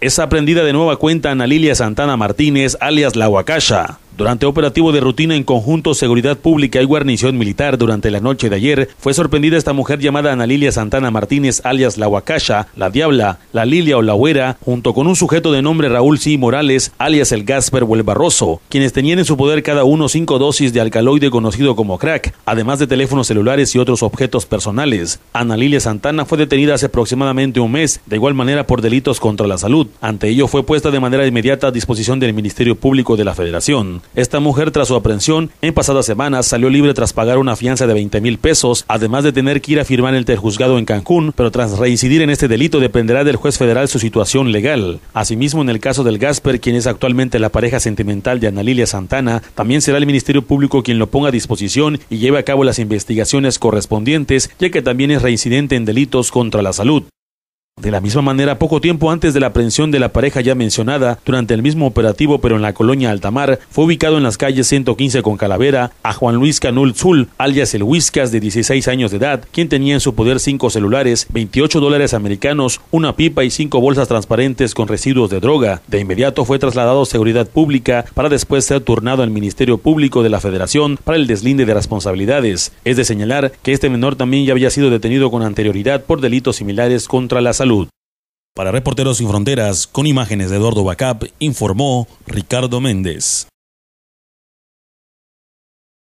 Es aprendida de nueva cuenta Ana Lilia Santana Martínez, alias La Huacaya, durante operativo de rutina en conjunto Seguridad Pública y Guarnición Militar durante la noche de ayer, fue sorprendida esta mujer llamada Ana Lilia Santana Martínez, alias La Huacacha, La Diabla, La Lilia o La Huera, junto con un sujeto de nombre Raúl C. Morales, alias El Gasper o El Barroso, quienes tenían en su poder cada uno cinco dosis de alcaloide conocido como crack, además de teléfonos celulares y otros objetos personales. Ana Lilia Santana fue detenida hace aproximadamente un mes, de igual manera por delitos contra la salud. Ante ello fue puesta de manera inmediata a disposición del Ministerio Público de la Federación. Esta mujer, tras su aprehensión, en pasadas semanas salió libre tras pagar una fianza de 20 mil pesos, además de tener que ir a firmar el terjuzgado en Cancún, pero tras reincidir en este delito dependerá del juez federal su situación legal. Asimismo, en el caso del Gasper, quien es actualmente la pareja sentimental de Ana Lilia Santana, también será el Ministerio Público quien lo ponga a disposición y lleve a cabo las investigaciones correspondientes, ya que también es reincidente en delitos contra la salud. De la misma manera, poco tiempo antes de la aprehensión de la pareja ya mencionada, durante el mismo operativo pero en la colonia Altamar, fue ubicado en las calles 115 con Calavera a Juan Luis Canul Zul, alias el Huiscas, de 16 años de edad, quien tenía en su poder cinco celulares, 28 dólares americanos, una pipa y cinco bolsas transparentes con residuos de droga. De inmediato fue trasladado a Seguridad Pública para después ser turnado al Ministerio Público de la Federación para el deslinde de responsabilidades. Es de señalar que este menor también ya había sido detenido con anterioridad por delitos similares contra la salud. Para Reporteros Sin Fronteras, con imágenes de Eduardo Bacap, informó Ricardo Méndez.